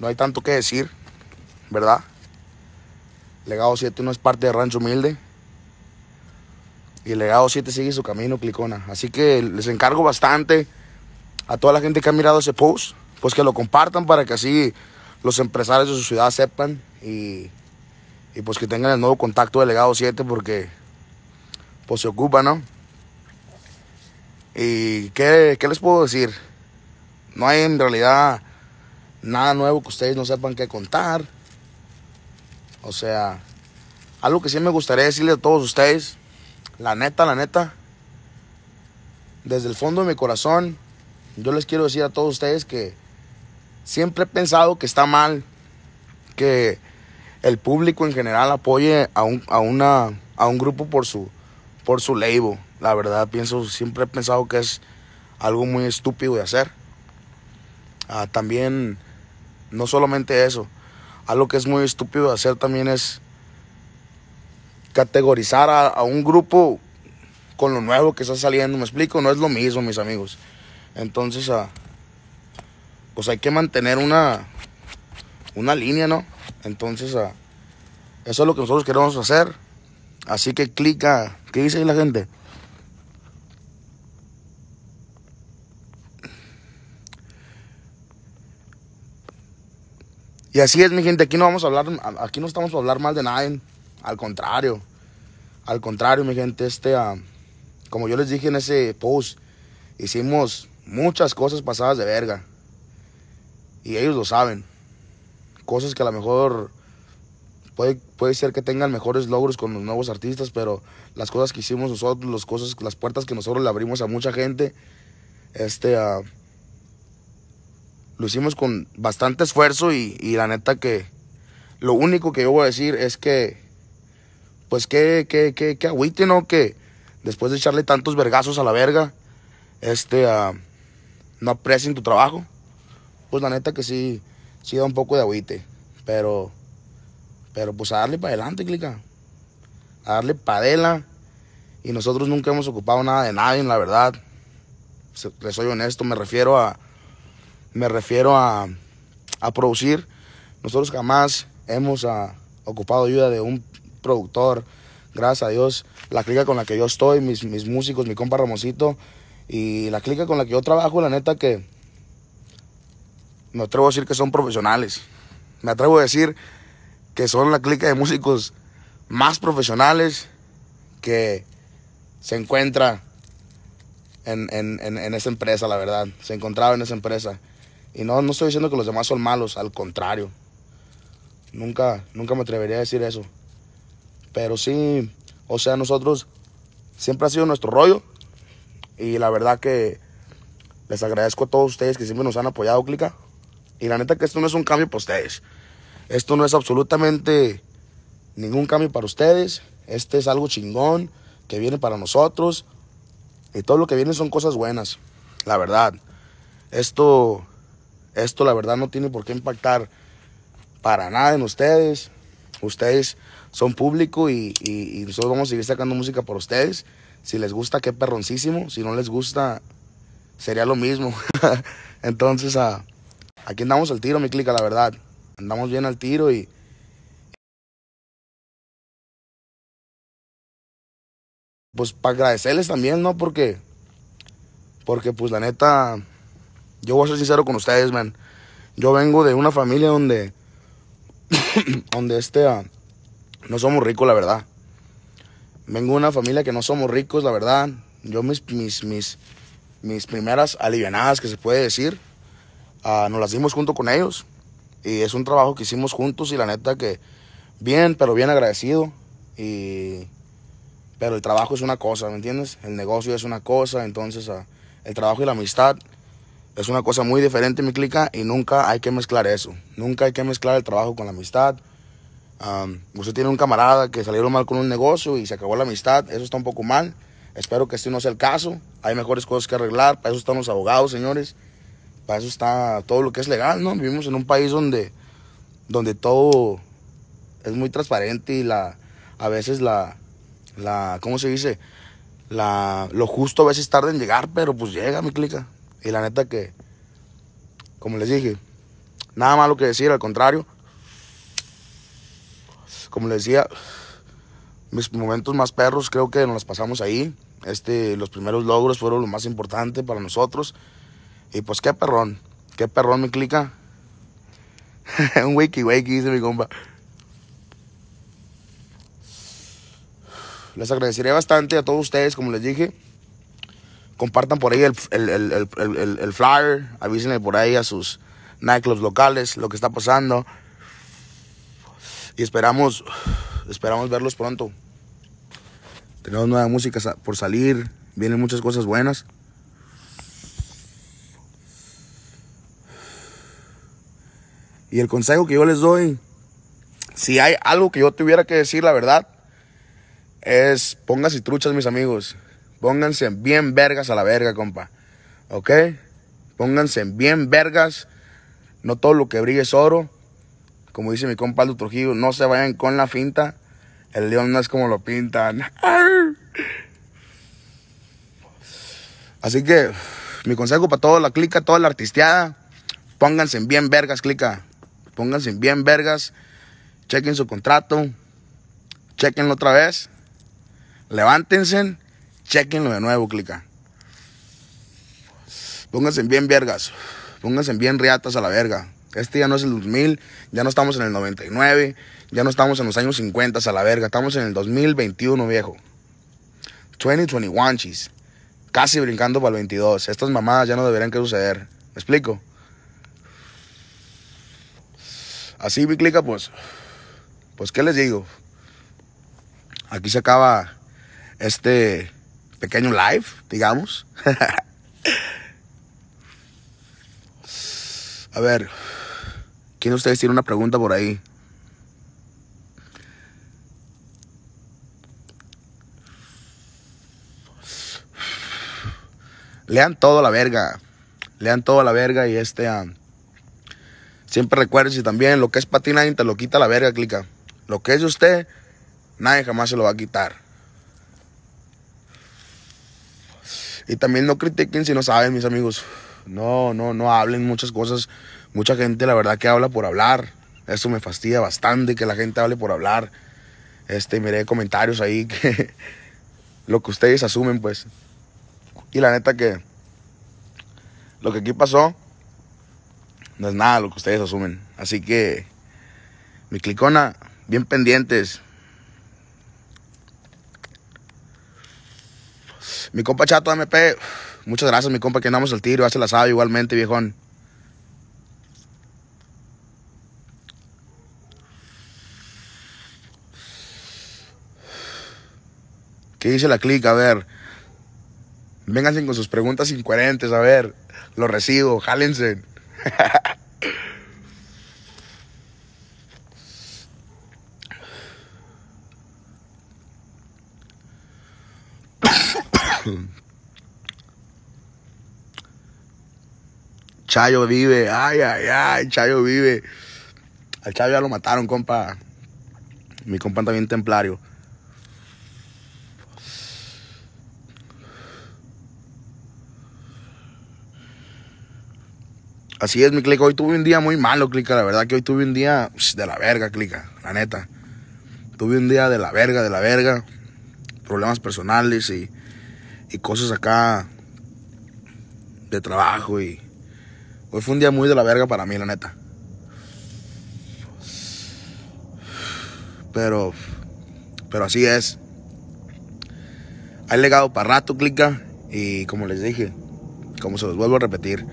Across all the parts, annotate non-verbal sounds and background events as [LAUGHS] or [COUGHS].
No hay tanto que decir, ¿verdad? Legado 7 no es parte de Rancho Humilde. Y el Legado 7 sigue su camino, Clicona. Así que les encargo bastante a toda la gente que ha mirado ese post, pues que lo compartan para que así los empresarios de su ciudad sepan y, y pues que tengan el nuevo contacto de Legado 7 porque pues se ocupa, ¿no? ¿Y qué, qué les puedo decir? No hay en realidad Nada nuevo que ustedes no sepan qué contar. O sea, algo que sí me gustaría decirle a todos ustedes, la neta, la neta, desde el fondo de mi corazón, yo les quiero decir a todos ustedes que siempre he pensado que está mal que el público en general apoye a un, a una, a un grupo por su, por su label. La verdad, pienso, siempre he pensado que es algo muy estúpido de hacer. Ah, también no solamente eso. Algo que es muy estúpido de hacer también es categorizar a, un grupo con lo nuevo que está saliendo. ¿Me explico? No es lo mismo, mis amigos. Entonces, ah, pues hay que mantener una, una línea, ¿no? Entonces, ah, eso es lo que nosotros queremos hacer. Así que clica. ¿Qué dice la gente? Y así es, mi gente, aquí no vamos a hablar, aquí no estamos para hablar mal de nadie. Al contrario. Al contrario, mi gente, este, ah, como yo les dije en ese post, hicimos muchas cosas pasadas de verga. Y ellos lo saben. Cosas que a lo mejor puede, puede ser que tengan mejores logros con los nuevos artistas, pero las cosas que hicimos nosotros, las cosas, las puertas que nosotros le abrimos a mucha gente, este, a... Ah, lo hicimos con bastante esfuerzo y, la neta que lo único que yo voy a decir es que, pues que, agüite, ¿no? Que después de echarle tantos vergazos a la verga, este, ah, no aprecien tu trabajo. Pues la neta que sí, sí da un poco de agüite, pero, pero pues a darle para adelante, clica. A darle padela. Y nosotros nunca hemos ocupado nada de nadie, la verdad. Les soy honesto, me refiero a, me refiero a, producir. Nosotros jamás hemos ah, ocupado ayuda de un productor. Gracias a Dios, la clica con la que yo estoy, mis, mis músicos, mi compa Ramosito y la clica con la que yo trabajo, la neta que me atrevo a decir que son profesionales. Me atrevo a decir que son la clica de músicos más profesionales que se encuentra en, en, esa empresa, la verdad. Se encontraba en esa empresa. Y no, estoy diciendo que los demás son malos, al contrario. Nunca, nunca me atrevería a decir eso. Pero sí, o sea, nosotros siempre ha sido nuestro rollo. Y la verdad que les agradezco a todos ustedes que siempre nos han apoyado, Clica. Y la neta que esto no es un cambio para ustedes. Esto no es absolutamente ningún cambio para ustedes. Este es algo chingón que viene para nosotros. Y todo lo que viene son cosas buenas, la verdad. Esto esto la verdad no tiene por qué impactar para nada en ustedes. Ustedes son público y, nosotros vamos a seguir sacando música por ustedes. Si les gusta, qué perroncísimo. Si no les gusta, sería lo mismo. [LAUGHS] Entonces, ah, aquí andamos al tiro, mi clica, la verdad. Andamos bien al tiro y... Pues para agradecerles también, ¿no? Porque, porque pues la neta, yo voy a ser sincero con ustedes, man. Yo vengo de una familia donde. [COUGHS] donde este. Ah, no somos ricos, la verdad. Vengo de una familia que no somos ricos, la verdad. Yo mis, mis, mis, primeras alivianadas, que se puede decir, ah, nos las dimos junto con ellos. Y es un trabajo que hicimos juntos y la neta que bien, pero bien agradecido. Y, pero el trabajo es una cosa, ¿me entiendes? El negocio es una cosa, entonces ah, el trabajo y la amistad es una cosa muy diferente mi clica y nunca hay que mezclar eso. Nunca hay que mezclar el trabajo con la amistad. usted tiene un camarada que salió mal con un negocio y se acabó la amistad. Eso está un poco mal. Espero que este no sea el caso. Hay mejores cosas que arreglar. Para eso están los abogados, señores. Para eso está todo lo que es legal, ¿no? Vivimos en un país donde, donde todo es muy transparente y la, a veces la, la, ¿cómo se dice? La, lo justo a veces tarda en llegar, pero pues llega, mi clica. Y la neta que, como les dije, nada malo que decir, al contrario. Como les decía, mis momentos más perros creo que nos las pasamos ahí. Este, los primeros logros fueron lo más importante para nosotros. Y pues qué perrón, qué perrón me clica. [LAUGHS] Un wiki wiki, dice mi compa. Les agradeceré bastante a todos ustedes, como les dije. Compartan por ahí el, flyer, avísenle por ahí a sus nightclubs locales lo que está pasando. Y esperamos, esperamos verlos pronto. Tenemos nueva música por salir, vienen muchas cosas buenas. Y el consejo que yo les doy, si hay algo que yo tuviera que decir, la verdad, es y truchas, mis amigos. Pónganse en bien vergas a la verga, compa. ¿Ok? Pónganse en bien vergas. No todo lo que brille es oro. Como dice mi compa Aldo Trujillo, no se vayan con la finta. El león no es como lo pintan. [LAUGHS] Así que mi consejo para toda la clica, toda la artisteada, pónganse en bien vergas, clica. Pónganse en bien vergas. Chequen su contrato. Chequenlo otra vez. Levántense chequenlo de nuevo, clica. Pónganse bien vergas. Pónganse bien riatas a la verga. Este ya no es el 2000, ya no estamos en el 99, ya no estamos en los años 50 a la verga. Estamos en el 2021, viejo. 2021, chis. Casi brincando para el 22. Estas mamadas ya no deberían que suceder. ¿Me explico? Así, clica, pues. Pues, ¿qué les digo? Aquí se acaba este pequeño live, digamos. A ver, ¿quién de ustedes tiene una pregunta por ahí? Lean todo la verga. Lean todo la verga y este... Ah, siempre recuerden si también lo que es para ti te lo quita la verga, clica. Lo que es de usted, nadie jamás se lo va a quitar. Y también no critiquen si no saben, mis amigos. No, no, no hablen muchas cosas. Mucha gente, la verdad, que habla por hablar. Eso me fastidia bastante, que la gente hable por hablar. Este, miré comentarios ahí [LAUGHS] que lo que ustedes asumen, pues. Y la neta que lo que aquí pasó no es nada lo que ustedes asumen. Así que, mi clicona, bien pendientes. Mi compa Chato MP, muchas gracias, mi compa, que andamos al tiro, hace la sabe igualmente, viejón. ¿Qué dice la clic A ver. Vénganse con sus preguntas incoherentes, a ver. Lo recibo, jálense. [LAUGHS] Chayo vive, ay, ay, ay, Chayo vive. Al Chayo ya lo mataron, compa. Mi compa también templario. Así es, mi clica. Hoy tuve un día muy malo, clica. La verdad que hoy tuve un día de la verga, clica. La neta. Tuve un día de la verga, de la verga. Problemas personales y, y cosas acá de trabajo y Hoy fue un día muy de la verga para mí, la neta. Pero, pero así es. Hay legado para rato, clica. Y como les dije, como se los vuelvo a repetir.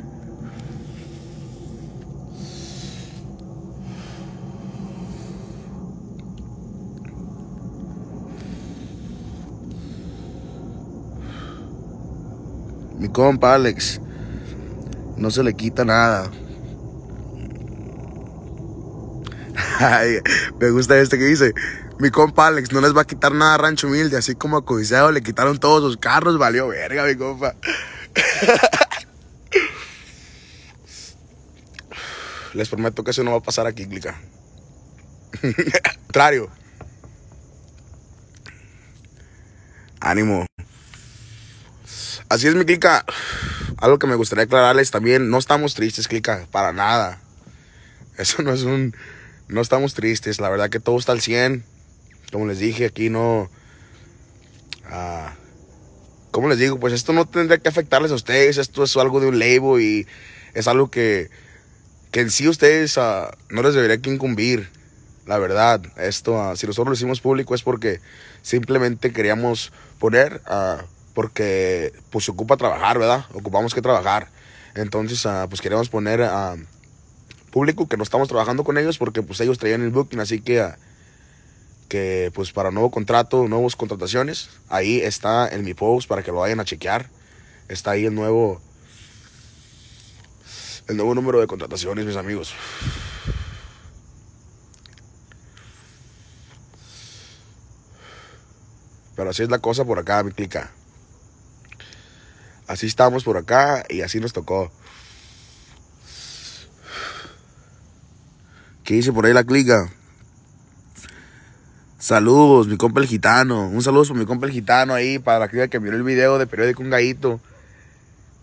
Mi compa Alex no se le quita nada. me gusta este que dice, mi compa Alex no les va a quitar nada a Rancho Humilde, así como a le quitaron todos sus carros, valió verga mi compa. Les prometo que eso no va a pasar aquí, Glica. [LAUGHS] Contrario. Ánimo. Así es mi clica. Algo que me gustaría aclararles también, no estamos tristes, clica, para nada. Eso no es un... No estamos tristes, la verdad que todo está al 100. Como les dije, aquí no... Ah, como les digo, pues esto no tendría que afectarles a ustedes, esto es algo de un label y es algo que, que en sí ustedes ah, no les debería que incumbir. La verdad, esto, ah, si nosotros lo hicimos público es porque simplemente queríamos poner... a porque pues se ocupa trabajar, ¿verdad? Ocupamos que trabajar. Entonces, ah, pues queremos poner a público que no estamos trabajando con ellos porque pues ellos traían el booking, así que, ah, que pues para nuevo contrato, nuevas contrataciones, ahí está en mi post para que lo vayan a chequear. Está ahí el nuevo el nuevo número de contrataciones, mis amigos. Pero así es la cosa por acá, mi clica. Así estamos por acá y así nos tocó. ¿Qué dice por ahí la clica? Saludos, mi compa el gitano. Un saludo por mi compa el gitano ahí, para la clica que miró el video de periódico Un Gallito.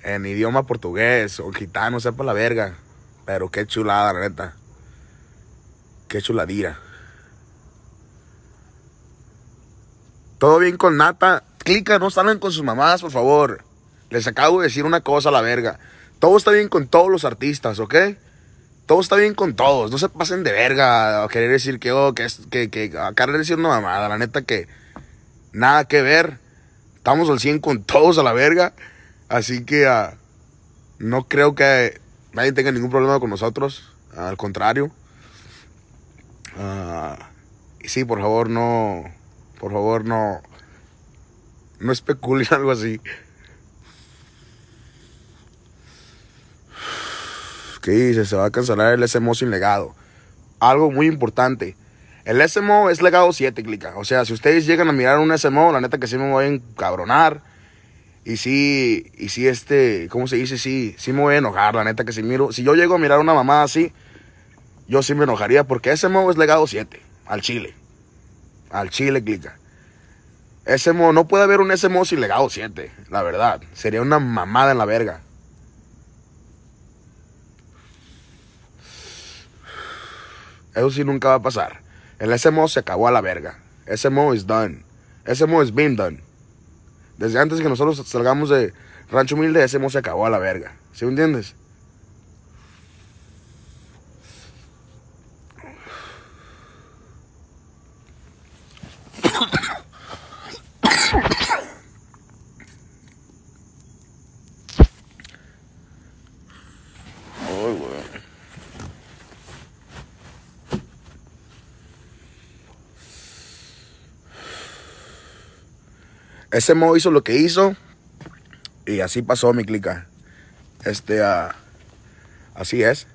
En idioma portugués o gitano, sepa la verga. Pero qué chulada, la neta. Qué chuladira. Todo bien con Nata. Clica, no salen con sus mamás, por favor. Les acabo de decir una cosa a la verga. Todo está bien con todos los artistas, ¿ok? Todo está bien con todos. No se pasen de verga a querer decir que, oh, que, que, que decir una mamada. La neta que nada que ver. Estamos al 100 con todos a la verga. Así que ah, no creo que nadie tenga ningún problema con nosotros. Al contrario. Ah, y sí, por favor, no. Por favor, no. No especulen [LAUGHS] algo así. Sí, se va a cancelar el SMO sin legado. Algo muy importante. El SMO es legado 7, clica. O sea, si ustedes llegan a mirar un SMO, la neta que sí me voy a encabronar. Y sí, y sí, este, ¿cómo se dice? Sí, sí me voy a enojar, la neta que si miro, si yo llego a mirar una mamada así, yo sí me enojaría porque SMO es legado 7, al Chile. Al Chile, clica. SMO, no puede haber un SMO sin legado 7, la verdad. Sería una mamada en la verga. Eso sí nunca va a pasar. El SMO se acabó a la verga. SMO is done. SMO is been done. Desde antes que nosotros salgamos de Rancho Humilde, SMO se acabó a la verga. ¿Sí me entiendes? Ese mo' hizo lo que hizo y así pasó mi clica. Este, ah, así es.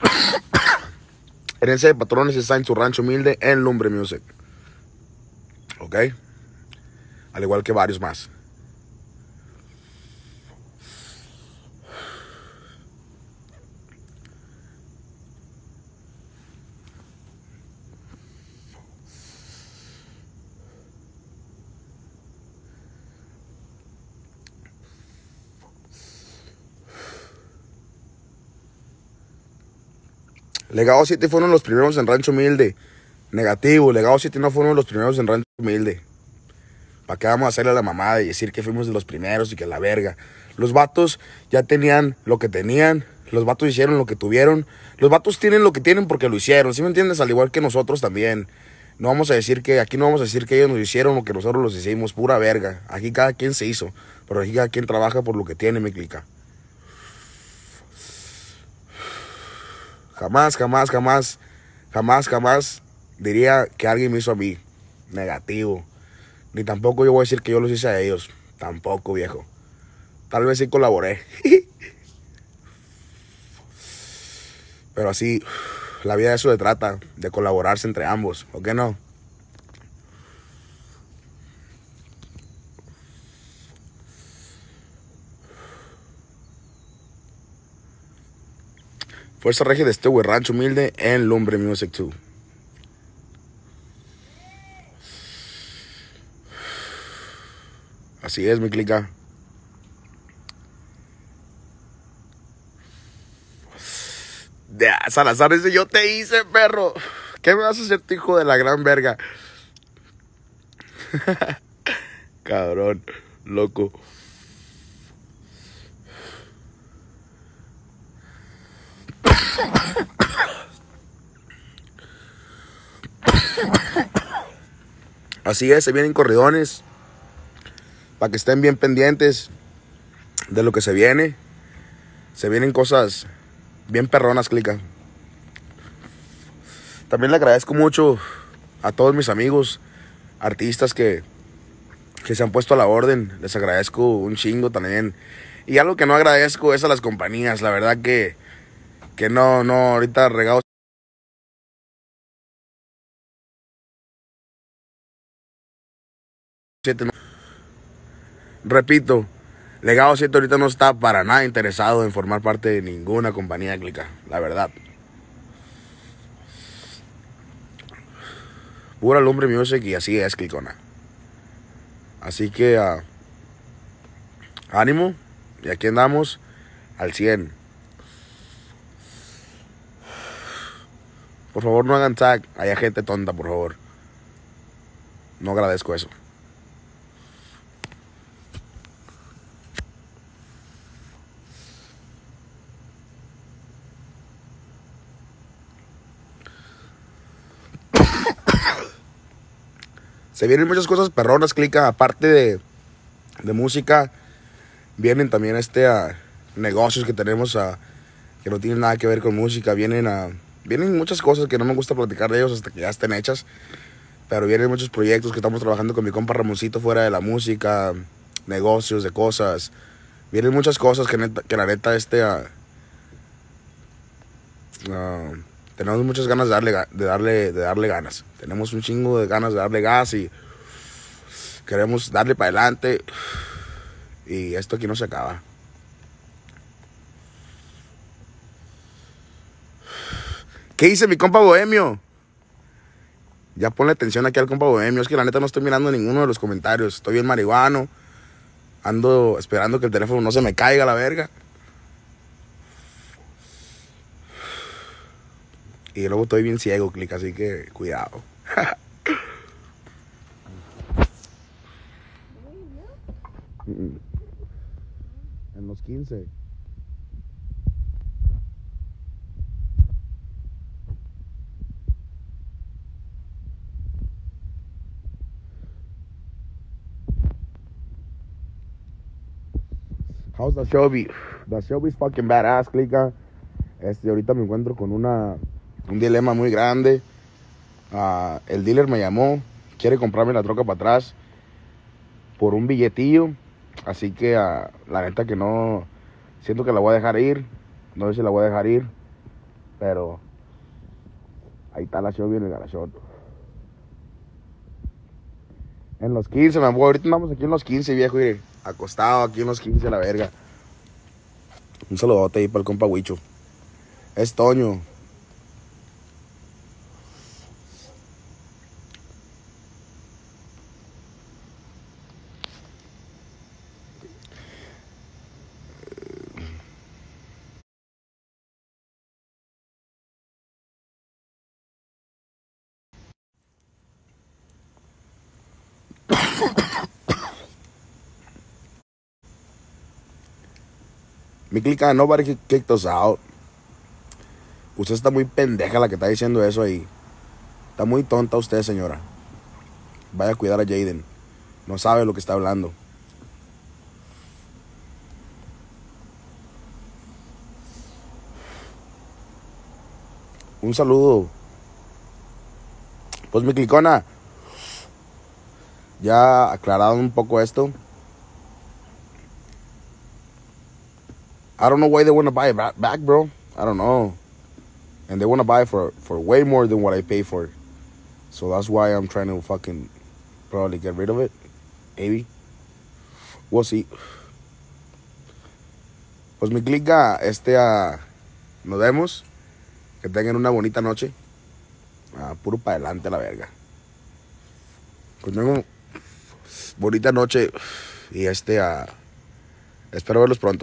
[COUGHS] Herencia de Patrones está en su rancho humilde en Lumbre Music. ¿Ok? Al igual que varios más. Legado 7 fueron los primeros en Rancho Humilde. Negativo, Legado 7 no fueron los primeros en Rancho Humilde. ¿Para qué vamos a hacerle a la mamada y decir que fuimos de los primeros y que la verga? Los vatos ya tenían lo que tenían, los vatos hicieron lo que tuvieron, los vatos tienen lo que tienen porque lo hicieron, si me entiendes? Al igual que nosotros también. No vamos a decir que, aquí no vamos a decir que ellos nos hicieron lo que nosotros los hicimos, pura verga. Aquí cada quien se hizo, pero aquí cada quien trabaja por lo que tiene, me clica. Jamás, jamás, jamás, jamás, jamás diría que alguien me hizo a mí. Negativo. Ni tampoco yo voy a decir que yo los hice a ellos. Tampoco, viejo. Tal vez sí colaboré. [LAUGHS] Pero así, la vida de eso se trata, de colaborarse entre ambos, ¿o qué no? Fuerza Regia de Stewie Rancho Humilde en Lumbre Music 2. Así es, mi clica. De Salazar dice, yo te hice, perro. ¿Qué me vas a hacer, hijo de la gran verga? [LAUGHS] Cabrón, loco. Así es, se vienen corridones. Para que estén bien pendientes de lo que se viene. Se vienen cosas bien perronas, clica. También le agradezco mucho a todos mis amigos, artistas que, que se han puesto a la orden. Les agradezco un chingo también. Y algo que no agradezco es a las compañías. La verdad que que no, no, ahorita regado. Repito, Legado 7 ahorita no está para nada interesado en formar parte de ninguna compañía clica, la verdad. Pura lumbre music y así es clicona. Así que ah, ánimo y aquí andamos al 100. Por favor, no hagan tag. Hay gente tonta, por favor. No agradezco eso. [COUGHS] Se vienen muchas cosas perronas, clica. Aparte de, de música, vienen también este a negocios que tenemos a, que no tienen nada que ver con música. Vienen a Vienen muchas cosas que no me gusta platicar de ellos hasta que ya estén hechas. Pero vienen muchos proyectos que estamos trabajando con mi compa Ramoncito fuera de la música, negocios, de cosas. Vienen muchas cosas que, neta, que la neta este... Ah, ah, tenemos muchas ganas darle, de, darle, de darle ganas. Tenemos un chingo de ganas de darle gas y queremos darle para adelante. Y esto aquí no se acaba. ¿Qué dice mi compa Bohemio? Ya ponle atención aquí al compa Bohemio. Es que la neta no estoy mirando ninguno de los comentarios. Estoy bien marihuano. Ando esperando que el teléfono no se me caiga a la verga. Y luego estoy bien ciego, clic, así que cuidado. [LAUGHS] Mm. en los 15. How's the show The show fucking badass, clica. Este, ahorita me encuentro con una, un dilema muy grande. Ah, el dealer me llamó, quiere comprarme la troca para atrás por un billetillo. Así que ah, la neta que no, siento que la voy a dejar ir. No sé si la voy a dejar ir, pero ahí está la Shelby en el garachón En los 15, me voy. Ahorita andamos aquí en los 15, viejo. Mire acostado aquí unos 15 a la verga. Un saludote ahí para el compa Huicho. Es Toño. Mi clica, nobody kicked out. Usted está muy pendeja la que está diciendo eso ahí. Está muy tonta usted, señora. Vaya a cuidar a Jaden. No sabe lo que está hablando. Un saludo. Pues mi clicona. Ya aclarado un poco esto. I don't know why they want to buy it back, bro. I don't know. And they want to buy for for way more than what I pay for So that's why I'm trying to fucking probably get rid of it. Maybe. We'll see. Pues mi clica, este, a ah, nos vemos. Que tengan una bonita noche. Ah, puro para adelante la verga. Pues tengo bonita noche y este, a ah, espero verlos pronto.